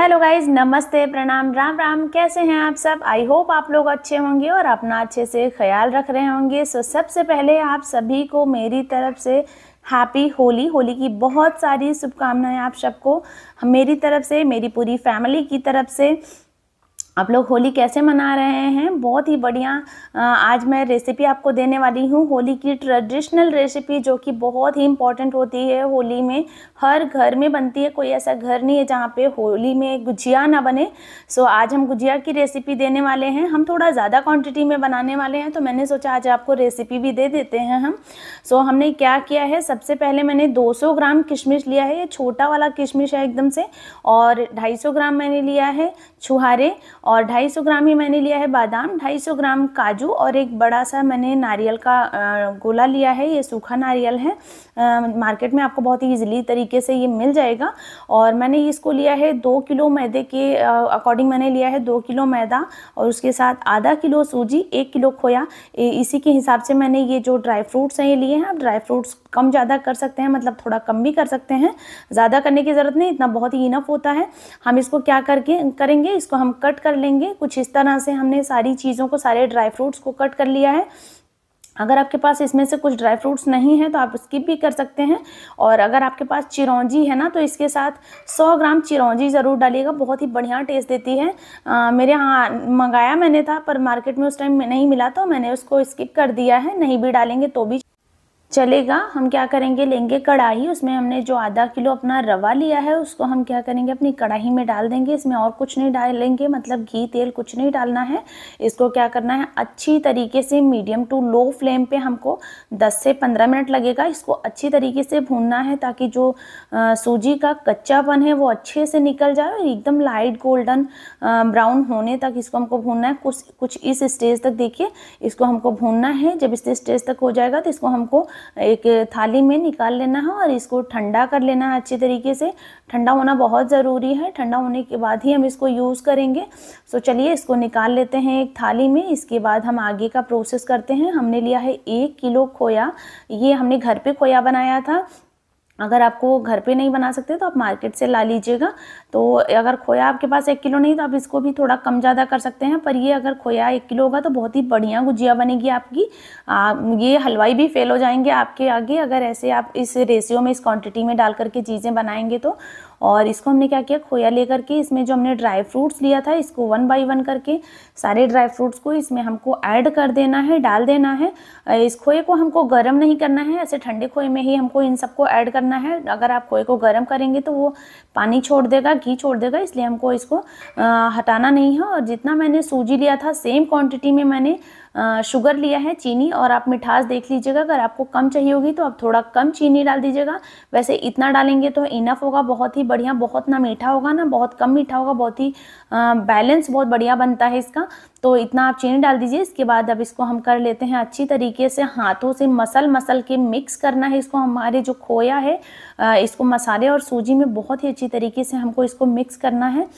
hello guys नमस्ते प्रणाम राम राम कैसे हैं आप सब आई होप आप लोग अच्छे होंगे और अपना अच्छे से ख्याल रख रहे होंगे सो so, सबसे पहले आप सभी को मेरी तरफ से हैप्पी होली होली की बहुत सारी शुभकामनाएं आप सबको मेरी तरफ से मेरी पूरी फैमिली की तरफ से आप लोग होली कैसे मना रहे हैं बहुत ही बढ़िया आज मैं रेसिपी आपको देने वाली हूँ होली की ट्रेडिशनल रेसिपी जो कि बहुत ही इम्पॉर्टेंट होती है होली में हर घर में बनती है कोई ऐसा घर नहीं है जहाँ पे होली में गुजिया ना बने सो आज हम गुजिया की रेसिपी देने वाले हैं हम थोड़ा ज़्यादा क्वान्टिटी में बनाने वाले हैं तो मैंने सोचा आज आपको रेसिपी भी दे देते हैं हम सो हमने क्या किया है सबसे पहले मैंने दो ग्राम किशमिश लिया है ये छोटा वाला किशमिश है एकदम से और ढाई ग्राम मैंने लिया है छुहारे और 250 ग्राम ही मैंने लिया है बादाम 250 ग्राम काजू और एक बड़ा सा मैंने नारियल का गोला लिया है ये सूखा नारियल है मार्केट में आपको बहुत ही ईजिली तरीके से ये मिल जाएगा और मैंने इसको लिया है दो किलो मैदे के अकॉर्डिंग मैंने लिया है दो किलो मैदा और उसके साथ आधा किलो सूजी एक किलो खोया इसी के हिसाब से मैंने ये जो ड्राई फ्रूट्स हैं ये लिए हैं आप ड्राई फ्रूट्स कम ज़्यादा कर सकते हैं मतलब थोड़ा कम भी कर सकते हैं ज़्यादा करने की ज़रूरत नहीं इतना बहुत ही इनफ होता है हम इसको क्या करके करेंगे इसको हम कट कर लेंगे कुछ इस तरह से हमने सारी चीज़ों को सारे ड्राई फ्रूट्स को कट कर लिया है अगर आपके पास इसमें से कुछ ड्राई फ्रूट्स नहीं है तो आप स्किप भी कर सकते हैं और अगर आपके पास चिरौंजी है ना तो इसके साथ 100 ग्राम चिरौंजी ज़रूर डालिएगा बहुत ही बढ़िया टेस्ट देती है आ, मेरे यहाँ मंगाया मैंने था पर मार्केट में उस टाइम नहीं मिला तो मैंने उसको स्किप कर दिया है नहीं भी डालेंगे तो भी चलेगा हम क्या करेंगे लेंगे कढ़ाई उसमें हमने जो आधा किलो अपना रवा लिया है उसको हम क्या करेंगे अपनी कढ़ाई में डाल देंगे इसमें और कुछ नहीं डालेंगे मतलब घी तेल कुछ नहीं डालना है इसको क्या करना है अच्छी तरीके से मीडियम टू लो फ्लेम पे हमको 10 से 15 मिनट लगेगा इसको अच्छी तरीके से भूनना है ताकि जो सूजी का कच्चापन है वो अच्छे से निकल जाए और एकदम लाइट गोल्डन ब्राउन होने तक इसको हमको भूनना है कुछ कुछ इस स्टेज तक देखिए इसको हमको भूनना है जब इस स्टेज तक हो जाएगा तो इसको हमको एक थाली में निकाल लेना है और इसको ठंडा कर लेना है अच्छे तरीके से ठंडा होना बहुत ज़रूरी है ठंडा होने के बाद ही हम इसको यूज़ करेंगे सो चलिए इसको निकाल लेते हैं एक थाली में इसके बाद हम आगे का प्रोसेस करते हैं हमने लिया है एक किलो खोया ये हमने घर पर खोया बनाया था अगर आपको घर पे नहीं बना सकते तो आप मार्केट से ला लीजिएगा तो अगर खोया आपके पास एक किलो नहीं तो आप इसको भी थोड़ा कम ज़्यादा कर सकते हैं पर ये अगर खोया एक किलो होगा तो बहुत ही बढ़िया गुजिया बनेगी आपकी आ, ये हलवाई भी फेल हो जाएंगे आपके आगे अगर ऐसे आप इस रेशियो में इस क्वान्टिटी में डाल करके चीज़ें बनाएंगे तो और इसको हमने क्या किया खोया लेकर के इसमें जो हमने ड्राई फ्रूट्स लिया था इसको वन बाई वन करके सारे ड्राई फ्रूट्स को इसमें हमको ऐड कर देना है डाल देना है इस खोए को हमको गर्म नहीं करना है ऐसे ठंडे खोए में ही हमको इन सबको ऐड करना है अगर आप खोए को गर्म करेंगे तो वो पानी छोड़ देगा घी छोड़ देगा इसलिए हमको इसको हटाना नहीं है और जितना मैंने सूजी लिया था सेम क्वान्टिटी में मैंने शुगर लिया है चीनी और आप मिठास देख लीजिएगा अगर आपको कम चाहिए होगी तो आप थोड़ा कम चीनी डाल दीजिएगा वैसे इतना डालेंगे तो इनफ होगा बहुत ही बढ़िया बहुत ना मीठा होगा ना बहुत कम मीठा होगा बहुत ही बैलेंस बहुत बढ़िया बनता है इसका तो इतना आप चीनी डाल दीजिए इसके बाद अब इसको हम कर लेते हैं अच्छी तरीके से हाथों से मसल मसल के मिक्स करना है इसको हमारे जो खोया है इसको मसाले और सूजी में बहुत ही अच्छी तरीके से हमको इसको मिक्स करना है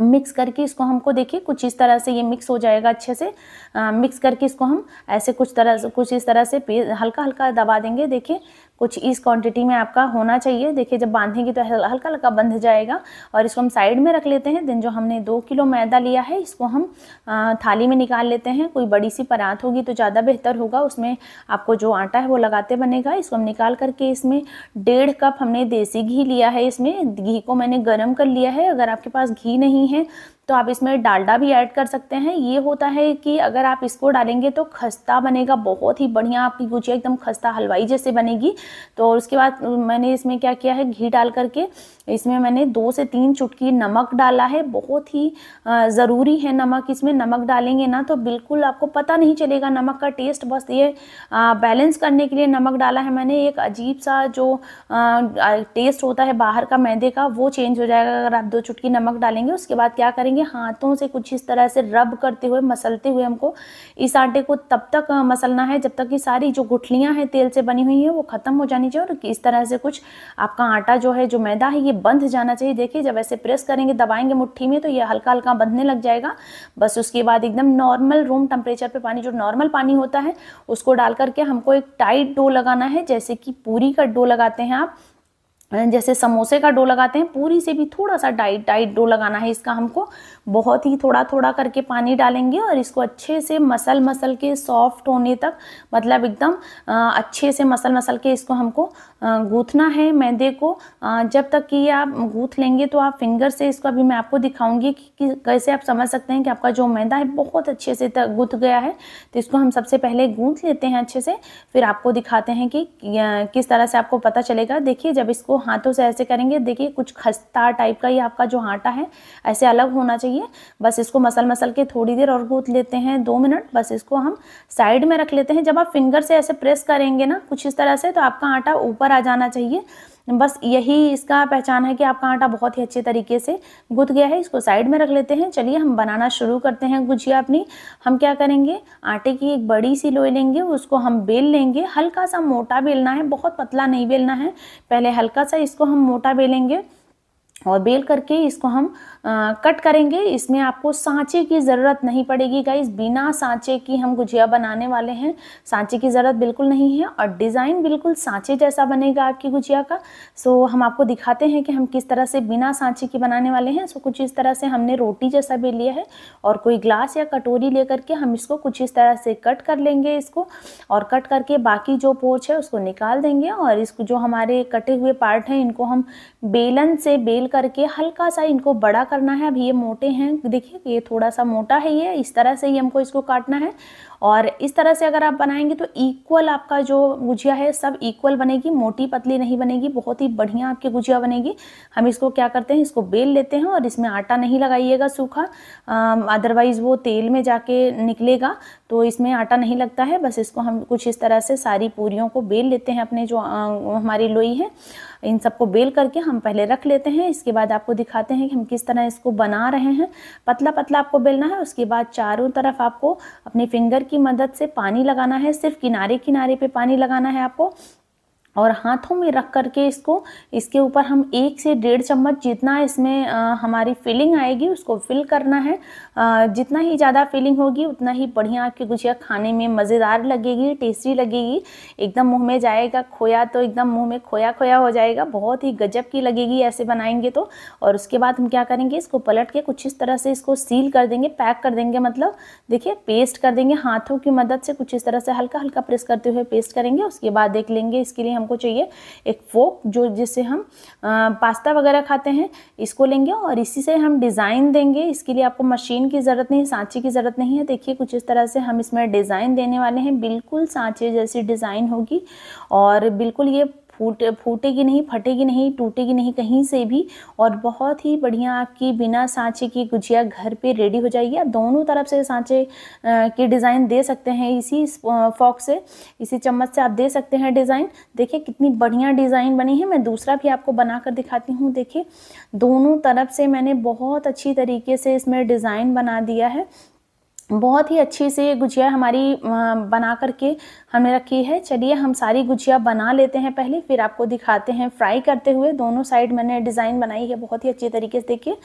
मिक्स करके इसको हमको देखिए कुछ इस तरह से ये मिक्स हो जाएगा अच्छे से आ, मिक्स करके इसको हम ऐसे कुछ तरह से कुछ इस तरह से हल्का हल्का दबा देंगे देखिए कुछ इस क्वांटिटी में आपका होना चाहिए देखिए जब बांधेंगे तो हल्का हल्का बंध जाएगा और इसको हम साइड में रख लेते हैं दिन जो हमने दो किलो मैदा लिया है इसको हम थाली में निकाल लेते हैं कोई बड़ी सी परात होगी तो ज़्यादा बेहतर होगा उसमें आपको जो आटा है वो लगाते बनेगा इसको हम निकाल करके इसमें डेढ़ कप हमने देसी घी लिया है इसमें घी को मैंने गर्म कर लिया है अगर आपके पास घी नहीं नहीं है तो आप इसमें डालडा भी ऐड कर सकते हैं ये होता है कि अगर आप इसको डालेंगे तो खस्ता बनेगा बहुत ही बढ़िया आपकी गुजिया एकदम खस्ता हलवाई जैसे बनेगी तो उसके बाद मैंने इसमें क्या किया है घी डाल करके इसमें मैंने दो से तीन चुटकी नमक डाला है बहुत ही ज़रूरी है नमक इसमें नमक डालेंगे ना तो बिल्कुल आपको पता नहीं चलेगा नमक का टेस्ट बस ये बैलेंस करने के लिए नमक डाला है मैंने एक अजीब सा जो टेस्ट होता है बाहर का मैदे का वो चेंज हो जाएगा अगर आप दो चुटकी नमक डालेंगे उसके बाद क्या करेंगे करेंगे हाथों से कुछ इस तरह से रब करते हुए मसलते हुए हमको इस आटे को तब तक मसलना है जब तक कि सारी जो गुठलियाँ हैं तेल से बनी हुई हैं वो ख़त्म हो जानी चाहिए और इस तरह से कुछ आपका आटा जो है जो मैदा है ये बंध जाना चाहिए देखिए जब ऐसे प्रेस करेंगे दबाएंगे मुठ्ठी में तो ये हल्का हल्का बंधने लग जाएगा बस उसके बाद एकदम नॉर्मल रूम टेम्परेचर पर पानी जो नॉर्मल पानी होता है उसको डाल करके हमको एक टाइट डो लगाना है जैसे कि पूरी का डो लगाते हैं आप जैसे समोसे का डो लगाते हैं पूरी से भी थोड़ा सा टाइट टाइट डो लगाना है इसका हमको बहुत ही थोड़ा थोड़ा करके पानी डालेंगे और इसको अच्छे से मसल मसल के सॉफ्ट होने तक मतलब एकदम अच्छे से मसल मसल के इसको हमको गूँथना है मैदे को जब तक कि आप गूँथ लेंगे तो आप फिंगर से इसको अभी मैं आपको दिखाऊंगी कि कैसे आप समझ सकते हैं कि आपका जो मैदा है बहुत अच्छे से गूँथ गया है तो इसको हम सबसे पहले गूँथ लेते हैं अच्छे से फिर आपको दिखाते हैं कि किस तरह से आपको पता चलेगा देखिए जब इसको हाथों से ऐसे करेंगे देखिए कुछ खस्ता टाइप का ये आपका जो आटा है ऐसे अलग होना चाहिए बस इसको मसल मसल के थोड़ी देर और गूँथ लेते हैं दो मिनट बस इसको हम साइड में रख लेते हैं जब आप फिंगर से ऐसे प्रेस करेंगे ना कुछ इस तरह से तो आपका आटा ऊपर आ जाना चाहिए बस यही इसका पहचान है कि आपका आटा बहुत ही अच्छे तरीके से गुथ गया है इसको साइड में रख लेते हैं चलिए हम बनाना शुरू करते हैं गुजिया अपनी हम क्या करेंगे आटे की एक बड़ी सी लोई लेंगे उसको हम बेल लेंगे हल्का सा मोटा बेलना है बहुत पतला नहीं बेलना है पहले हल्का सा इसको हम मोटा बेलेंगे और बेल करके इसको हम आ, कट करेंगे इसमें आपको सांचे की ज़रूरत नहीं पड़ेगी गाइस बिना सांचे की हम गुजिया बनाने वाले हैं सांचे की ज़रूरत बिल्कुल नहीं है और डिज़ाइन बिल्कुल सांचे जैसा बनेगा आपकी गुजिया का सो हम आपको दिखाते हैं कि हम किस तरह से बिना सांचे की बनाने वाले हैं सो कुछ इस तरह से हमने रोटी जैसा भी लिया है और कोई ग्लास या कटोरी ले करके हम इसको कुछ इस तरह से कट कर लेंगे इसको और कट करके बाकी जो पोच है उसको निकाल देंगे और इसको जो हमारे कटे हुए पार्ट हैं इनको हम बेलन से बेल करके हल्का सा इनको बड़ा करना है अब ये मोटे हैं देखिए ये थोड़ा सा मोटा है ये इस तरह से ही हमको इसको काटना है और इस तरह से अगर आप बनाएंगे तो इक्वल आपका जो गुजिया है सब इक्वल बनेगी मोटी पतली नहीं बनेगी बहुत ही बढ़िया आपकी गुजिया बनेगी हम इसको क्या करते हैं इसको बेल लेते हैं और इसमें आटा नहीं लगाइएगा सूखा अदरवाइज़ वो तेल में जाके निकलेगा तो इसमें आटा नहीं लगता है बस इसको हम कुछ इस तरह से सारी पूरी को बेल लेते हैं अपने जो आ, हमारी लोई है इन सबको बेल करके हम पहले रख लेते हैं इसके बाद आपको दिखाते हैं कि हम किस तरह इसको बना रहे हैं पतला पतला आपको बेलना है उसके बाद चारों तरफ आपको अपने फिंगर की मदद से पानी लगाना है सिर्फ किनारे किनारे पे पानी लगाना है आपको और हाथों में रख करके इसको इसके ऊपर हम एक से डेढ़ चम्मच जितना इसमें आ, हमारी फीलिंग आएगी उसको फिल करना है आ, जितना ही ज़्यादा फीलिंग होगी उतना ही बढ़िया आपकी गुजिया खाने में मज़ेदार लगेगी टेस्टी लगेगी एकदम मुंह में जाएगा खोया तो एकदम मुंह में खोया खोया हो जाएगा बहुत ही गजब की लगेगी ऐसे बनाएंगे तो और उसके बाद हम क्या करेंगे इसको पलट के कुछ इस तरह से इसको सील कर देंगे पैक कर देंगे मतलब देखिए पेस्ट कर देंगे हाथों की मदद से कुछ इस तरह से हल्का हल्का प्रेस करते हुए पेस्ट करेंगे उसके बाद देख लेंगे इसके लिए हम हमको चाहिए एक फोक जो जिससे हम आ, पास्ता वगैरह खाते हैं इसको लेंगे और इसी से हम डिज़ाइन देंगे इसके लिए आपको मशीन की ज़रूरत नहीं सांचे की ज़रूरत नहीं है देखिए कुछ इस तरह से हम इसमें डिज़ाइन देने वाले हैं बिल्कुल सांचे जैसी डिज़ाइन होगी और बिल्कुल ये फूट फूटेगी नहीं फटेगी नहीं टूटेगी नहीं कहीं से भी और बहुत ही बढ़िया आपकी बिना सांचे की गुजिया घर पे रेडी हो जाएगी आप दोनों तरफ से सांचे की डिज़ाइन दे सकते हैं इसी फॉक से इसी चम्मच से आप दे सकते हैं डिज़ाइन देखिए कितनी बढ़िया डिज़ाइन बनी है मैं दूसरा भी आपको बना कर दिखाती हूँ देखिए दोनों तरफ से मैंने बहुत अच्छी तरीके से इसमें डिज़ाइन बना दिया है बहुत ही अच्छी से गुजिया हमारी बना करके हमने रखी है चलिए हम सारी गुजिया बना लेते हैं पहले फिर आपको दिखाते हैं फ्राई करते हुए दोनों साइड मैंने डिज़ाइन बनाई है बहुत ही अच्छे तरीके से देखिए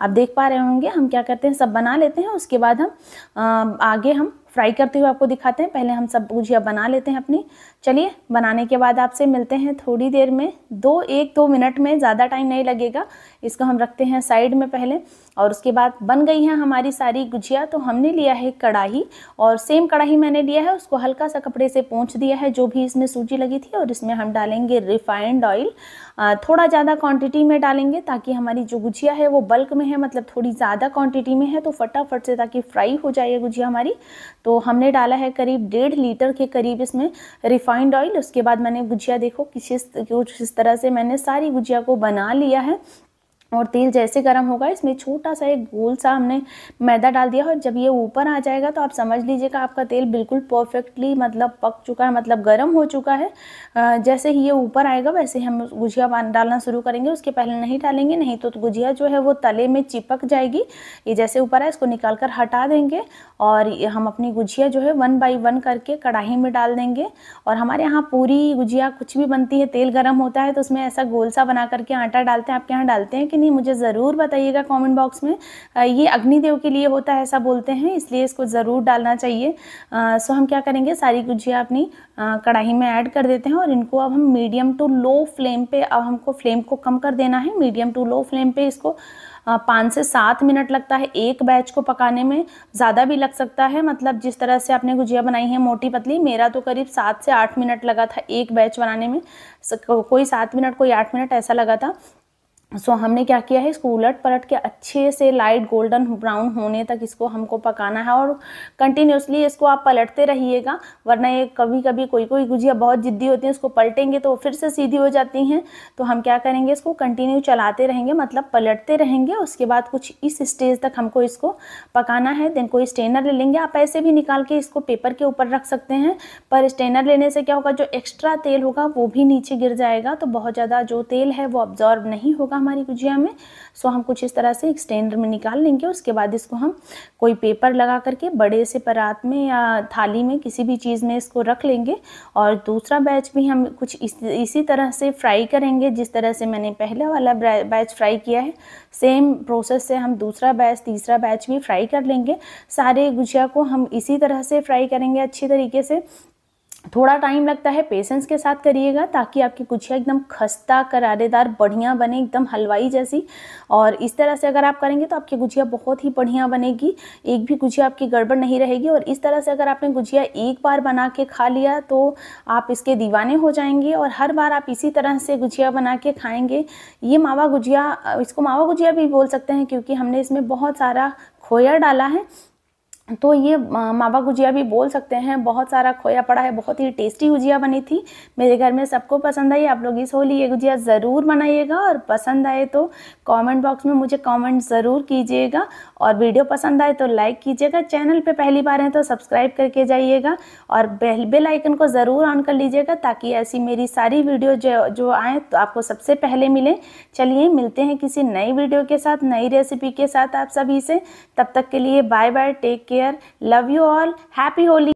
आप देख पा रहे होंगे हम क्या करते हैं सब बना लेते हैं उसके बाद हम आगे हम फ्राई करते हुए आपको दिखाते हैं पहले हम सब गुजिया बना लेते हैं अपनी चलिए बनाने के बाद आपसे मिलते हैं थोड़ी देर में दो एक दो मिनट में ज़्यादा टाइम नहीं लगेगा इसको हम रखते हैं साइड में पहले और उसके बाद बन गई है हमारी सारी गुजिया तो हमने लिया है कढ़ाई और सेम कढ़ाई मैंने लिया है उसको हल्का सा कपड़े से पोंछ दिया है जो भी इसमें सूजी लगी थी और इसमें हम डालेंगे रिफाइंड ऑयल थोड़ा ज़्यादा क्वांटिटी में डालेंगे ताकि हमारी जो गुजिया है वो बल्क में है मतलब थोड़ी ज़्यादा क्वांटिटी में है तो फटाफट से ताकि फ्राई हो जाए गुजिया हमारी तो हमने डाला है करीब डेढ़ लीटर के करीब इसमें रिफाइंड ऑयल उसके बाद मैंने गुजिया देखो किस किस तरह से मैंने सारी गुजिया को बना लिया है और तेल जैसे गर्म होगा इसमें छोटा सा एक गोल सा हमने मैदा डाल दिया और जब ये ऊपर आ जाएगा तो आप समझ लीजिएगा आपका तेल बिल्कुल परफेक्टली मतलब पक चुका है मतलब गर्म हो चुका है जैसे ही ये ऊपर आएगा वैसे हम गुजिया डालना शुरू करेंगे उसके पहले नहीं डालेंगे नहीं तो, तो गुजिया जो है वो तले में चिपक जाएगी ये जैसे ऊपर आए इसको निकाल कर हटा देंगे और हम अपनी गुजिया जो है वन बाई वन करके कढ़ाई में डाल देंगे और हमारे यहाँ पूरी गुजिया कुछ भी बनती है तेल गर्म होता है तो उसमें ऐसा गोल सा बना करके आटा डालते हैं आपके यहाँ डालते हैं कि नहीं मुझे ज़रूर बताइएगा कमेंट बॉक्स में ये अग्निदेव के लिए होता है ऐसा बोलते हैं इसलिए इसको ज़रूर डालना चाहिए सो हम क्या करेंगे सारी गुजिया अपनी कढ़ाई में ऐड कर देते हैं और इनको अब हम मीडियम टू लो फ्लेम पर अब हमको फ्लेम को कम कर देना है मीडियम टू लो फ्लेम पर इसको पाँच से सात मिनट लगता है एक बैच को पकाने में ज़्यादा भी लग सकता है मतलब जिस तरह से आपने गुजिया बनाई है मोटी पतली मेरा तो करीब सात से आठ मिनट लगा था एक बैच बनाने में कोई सात मिनट कोई आठ मिनट ऐसा लगा था सो so, हमने क्या किया है इसको उलट पलट के अच्छे से लाइट गोल्डन ब्राउन होने तक इसको हमको पकाना है और कंटिन्यूसली इसको आप पलटते रहिएगा वरना ये कभी कभी कोई कोई गुजिया बहुत ज़िद्दी होती है इसको पलटेंगे तो फिर से सीधी हो जाती हैं तो हम क्या करेंगे इसको कंटिन्यू चलाते रहेंगे मतलब पलटते रहेंगे उसके बाद कुछ इस स्टेज तक हमको इसको पकाना है देन कोई स्टेनर ले लेंगे आप ऐसे भी निकाल के इसको पेपर के ऊपर रख सकते हैं पर स्टेनर लेने से क्या होगा जो एक्स्ट्रा तेल होगा वो भी नीचे गिर जाएगा तो बहुत ज़्यादा जो तेल है वो ऑब्जॉर्ब नहीं होगा हमारी गुजिया में सो हम कुछ इस तरह से एक्सटेंडर में निकाल लेंगे उसके बाद इसको हम कोई पेपर लगा करके बड़े से परात में या थाली में किसी भी चीज़ में इसको रख लेंगे और दूसरा बैच भी हम कुछ इस, इसी तरह से फ्राई करेंगे जिस तरह से मैंने पहला वाला बैच फ्राई किया है सेम प्रोसेस से हम दूसरा बैच तीसरा बैच भी फ्राई कर लेंगे सारे गुजिया को हम इसी तरह से फ्राई करेंगे अच्छी तरीके से थोड़ा टाइम लगता है पेशेंस के साथ करिएगा ताकि आपकी गुच्छिया एकदम खस्ता करारेदार बढ़िया बने एकदम हलवाई जैसी और इस तरह से अगर आप करेंगे तो आपकी गुझिया बहुत ही बढ़िया बनेगी एक भी गुझिया आपकी गड़बड़ नहीं रहेगी और इस तरह से अगर आपने गुझिया एक बार बना के खा लिया तो आप इसके दीवाने हो जाएंगे और हर बार आप इसी तरह से गुझिया बना के खाएँगे ये मावा गुझिया इसको मावा गुझिया भी बोल सकते हैं क्योंकि हमने इसमें बहुत सारा खोया डाला है तो ये मावा गुजिया भी बोल सकते हैं बहुत सारा खोया पड़ा है बहुत ही टेस्टी गुजिया बनी थी मेरे घर में सबको पसंद आई आप लोग इस होली ये गुजिया ज़रूर बनाइएगा और पसंद आए तो कमेंट बॉक्स में मुझे कमेंट ज़रूर कीजिएगा और वीडियो पसंद आए तो लाइक कीजिएगा चैनल पे पहली बार हैं तो सब्सक्राइब करके जाइएगा और बेल बेल आइकन को ज़रूर ऑन कर लीजिएगा ताकि ऐसी मेरी सारी वीडियो जो जो आएँ तो आपको सबसे पहले मिले चलिए मिलते हैं किसी नई वीडियो के साथ नई रेसिपी के साथ आप सभी से तब तक के लिए bye bye take care love you all happy holy